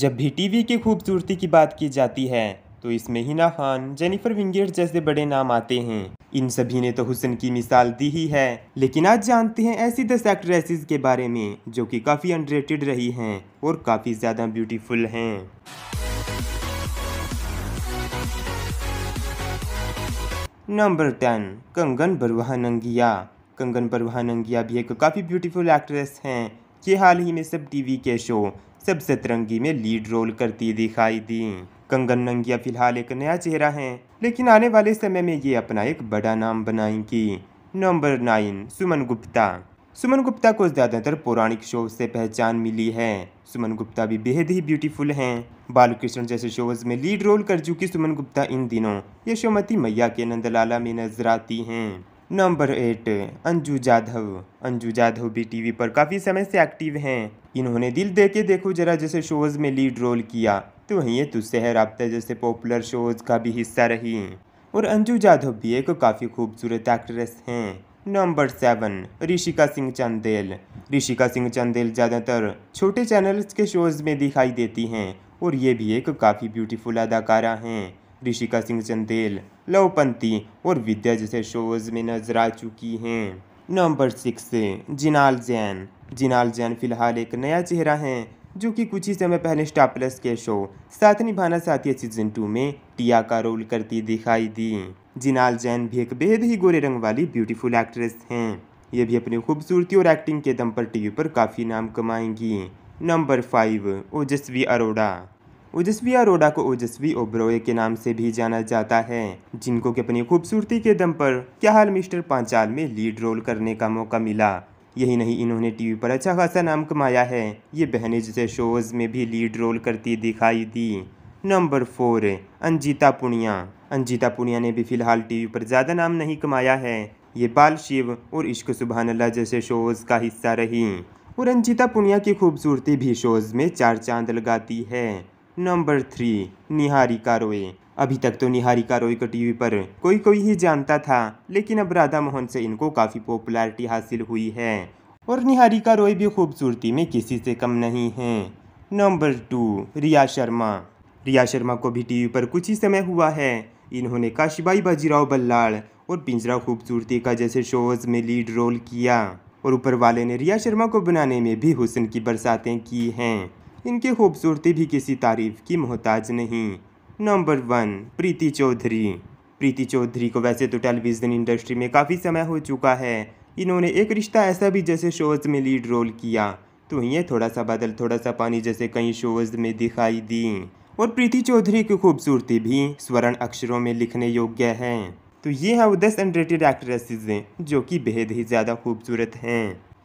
जब भी टीवी की खूबसूरती की बात की जाती है तो इसमें हिना खान जेनिफर विंगेट जैसे बड़े नाम आते हैं इन सभी ने तो हुसन की मिसाल दी ही है लेकिन आज जानते हैं ऐसी दस एक्ट्रेसेस के बारे में जो कि काफ़ी अनरेटेड रही हैं और काफ़ी ज़्यादा ब्यूटीफुल हैं नंबर टेन कंगन बरवाह नंगिया कंगन बरवाह नंगिया भी एक काफ़ी ब्यूटीफुल एक्ट्रेस हैं ये हाल ही में सब टीवी के शो सबसे तिरंगी में लीड रोल करती दिखाई दी कंगन नंगिया फिलहाल एक नया चेहरा है लेकिन आने वाले समय में ये अपना एक बड़ा नाम बनाएंगी नंबर नाइन सुमन गुप्ता सुमन गुप्ता को ज़्यादातर पौराणिक शोज से पहचान मिली है सुमन गुप्ता भी बेहद ही ब्यूटीफुल हैं बालकृष्ण जैसे शोज में लीड रोल कर चुकी सुमन गुप्ता इन दिनों यशोमती मैया के नंदलाला में नजर आती हैं नंबर एट अंजू जाधव अंजू जाधव भी टीवी पर काफ़ी समय से एक्टिव हैं इन्होंने दिल दे के देखो जरा जैसे शोज़ में लीड रोल किया तो वहीं ये तुझसे है रबता जैसे पॉपुलर शोज़ का भी हिस्सा रही और अंजू जाधव भी एक काफ़ी खूबसूरत एक्ट्रेस हैं नंबर सेवन ऋषिका सिंह चंदेल ऋषिका सिंह चंदेल ज़्यादातर छोटे चैनल्स के शोज़ में दिखाई देती हैं और ये भी एक काफ़ी ब्यूटीफुल अदाकारा हैं ऋषिका सिंह चंदेल लवपंथी और विद्या जैसे शोज में नजर आ चुकी हैं नंबर सिक्स जिनाल जैन जिनाल जैन फिलहाल एक नया चेहरा हैं जो कि कुछ ही समय पहले स्टार प्लस के शो साथ निभाना साथी सीजन टू में टिया का रोल करती दिखाई दी जिनाल जैन भी एक बेहद ही गोरे रंग वाली ब्यूटीफुल एक्ट्रेस हैं ये भी अपनी खूबसूरती और एक्टिंग के दम पर टीवी पर काफ़ी नाम कमाएंगी नंबर फाइव ओजस्वी अरोड़ा ओजस्वी अरोड़ा को ओजस्वी ओब्रोए के नाम से भी जाना जाता है जिनको कि अपनी खूबसूरती के दम पर क्या हाल मिस्टर पांचाल में लीड रोल करने का मौका मिला यही नहीं इन्होंने टीवी पर अच्छा खासा नाम कमाया है ये बहनें जैसे शोज़ में भी लीड रोल करती दिखाई दी नंबर फोर अंजिता पुनिया अंजिता पुनिया ने भी फिलहाल टीवी पर ज़्यादा नाम नहीं कमाया है ये बाल शिव और इश्क सुबहानल्ला जैसे शोज़ का हिस्सा रही और अंजिता पुनिया की खूबसूरती भी शोज़ में चार चांद लगाती है नंबर थ्री निहारिका रोय अभी तक तो निहारिका रोय को टीवी पर कोई कोई ही जानता था लेकिन अब राधा मोहन से इनको काफ़ी पॉपुलैरिटी हासिल हुई है और निहारिका रोय भी खूबसूरती में किसी से कम नहीं है नंबर टू रिया शर्मा रिया शर्मा को भी टीवी पर कुछ ही समय हुआ है इन्होंने काशीबाई बाजीराव बल्लाल और पिंजरा खूबसूरती का जैसे शोज में लीड रोल किया और ऊपर वाले ने रिया शर्मा को बनाने में भी हुसन की बरसातें की हैं इनकी खूबसूरती भी किसी तारीफ की मोहताज नहीं नंबर वन प्रीति चौधरी प्रीति चौधरी को वैसे तो टेलीविज़न इंडस्ट्री में काफ़ी समय हो चुका है इन्होंने एक रिश्ता ऐसा भी जैसे शोज़ में लीड रोल किया तो ये थोड़ा सा बादल थोड़ा सा पानी जैसे कई शोज़ में दिखाई दी और प्रीति चौधरी की खूबसूरती भी स्वर्ण अक्षरों में लिखने योग्य है तो ये है वो दस अनरेटेड एक्ट्रेसेस जो कि बेहद ही ज़्यादा खूबसूरत हैं